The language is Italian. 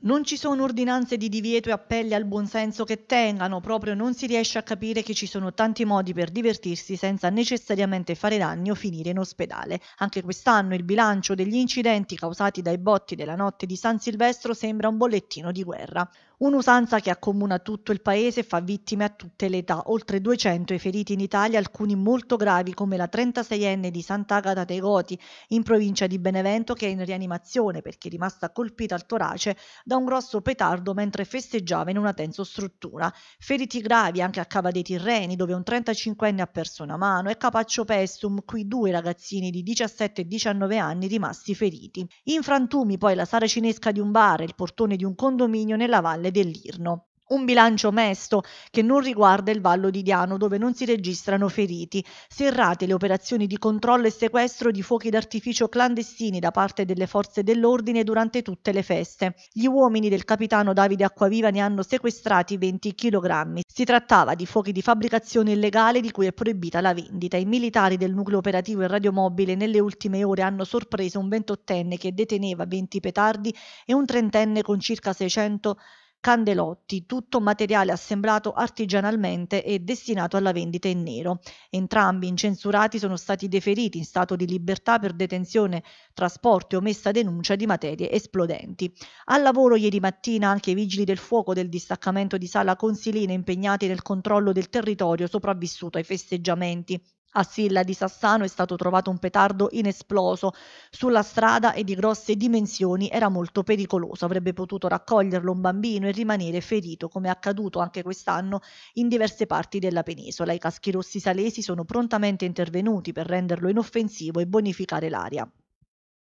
Non ci sono ordinanze di divieto e appelli al buonsenso che tengano, proprio non si riesce a capire che ci sono tanti modi per divertirsi senza necessariamente fare danni o finire in ospedale. Anche quest'anno il bilancio degli incidenti causati dai botti della notte di San Silvestro sembra un bollettino di guerra. Un'usanza che accomuna tutto il paese e fa vittime a tutte le età, oltre 200 i feriti in Italia, alcuni molto gravi come la 36enne di Sant'Agata dei Goti in provincia di Benevento che è in rianimazione perché è rimasta colpita al torace da un grosso petardo mentre festeggiava in una tenso struttura. Feriti gravi anche a Cava dei Tirreni, dove un 35enne ha perso una mano, e Capaccio Pestum, qui due ragazzini di 17 e 19 anni rimasti feriti. In frantumi poi la sala cinesca di un bar e il portone di un condominio nella valle dell'Irno un bilancio mesto che non riguarda il Vallo di Diano dove non si registrano feriti, serrate le operazioni di controllo e sequestro di fuochi d'artificio clandestini da parte delle forze dell'ordine durante tutte le feste. Gli uomini del capitano Davide Acquaviva ne hanno sequestrati 20 kg. Si trattava di fuochi di fabbricazione illegale di cui è proibita la vendita. I militari del nucleo operativo e radiomobile nelle ultime ore hanno sorpreso un ventottenne che deteneva 20 petardi e un trentenne con circa 600 kg Candelotti, tutto materiale assemblato artigianalmente e destinato alla vendita in nero. Entrambi incensurati sono stati deferiti in stato di libertà per detenzione, trasporto o messa denuncia di materie esplodenti. Al lavoro ieri mattina anche i vigili del fuoco del distaccamento di Sala Consilina impegnati nel controllo del territorio sopravvissuto ai festeggiamenti a Silla di Sassano è stato trovato un petardo inesploso sulla strada e di grosse dimensioni, era molto pericoloso, avrebbe potuto raccoglierlo un bambino e rimanere ferito come è accaduto anche quest'anno in diverse parti della penisola. I caschi rossi salesi sono prontamente intervenuti per renderlo inoffensivo e bonificare l'area.